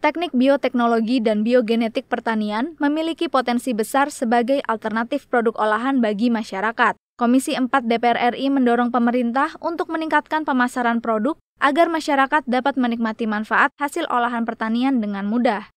Teknik bioteknologi dan biogenetik pertanian memiliki potensi besar sebagai alternatif produk olahan bagi masyarakat. Komisi 4 DPR RI mendorong pemerintah untuk meningkatkan pemasaran produk agar masyarakat dapat menikmati manfaat hasil olahan pertanian dengan mudah.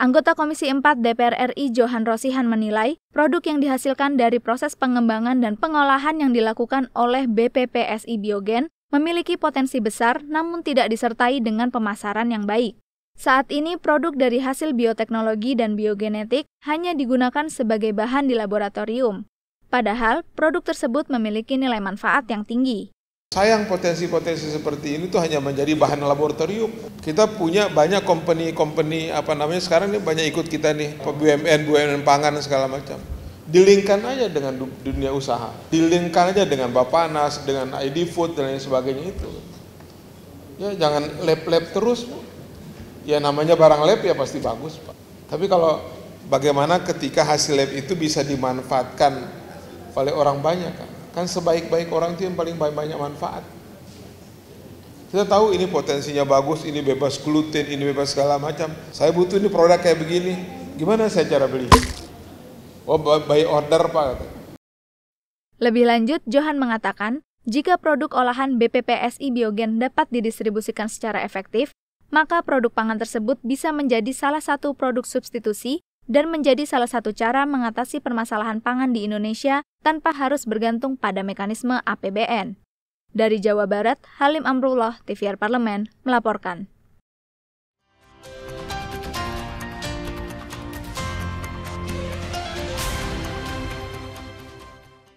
Anggota Komisi 4 DPR RI Johan Rosihan menilai, produk yang dihasilkan dari proses pengembangan dan pengolahan yang dilakukan oleh BPPSI Biogen memiliki potensi besar namun tidak disertai dengan pemasaran yang baik. Saat ini produk dari hasil bioteknologi dan biogenetik hanya digunakan sebagai bahan di laboratorium, padahal produk tersebut memiliki nilai manfaat yang tinggi. Sayang potensi-potensi seperti ini tuh hanya menjadi bahan laboratorium. Kita punya banyak company-company apa namanya sekarang ini banyak ikut kita nih BUMN, BUMN pangan segala macam. Dilingkan aja dengan dunia usaha, dilingkan aja dengan Bapak Nas, dengan ID Food dan lain sebagainya itu. Ya jangan lab-lab terus. Ya namanya barang lab ya pasti bagus Pak. Tapi kalau bagaimana ketika hasil lab itu bisa dimanfaatkan oleh orang banyak kan? Kan sebaik-baik orang itu yang paling banyak manfaat. Kita tahu ini potensinya bagus, ini bebas gluten, ini bebas segala macam. Saya butuh ini produk kayak begini. Gimana saya cara beli? Oh, by order Pak. Lebih lanjut, Johan mengatakan, jika produk olahan BPPSI Biogen dapat didistribusikan secara efektif, maka produk pangan tersebut bisa menjadi salah satu produk substitusi dan menjadi salah satu cara mengatasi permasalahan pangan di Indonesia tanpa harus bergantung pada mekanisme APBN. Dari Jawa Barat, Halim Amrullah, TVR Parlemen, melaporkan.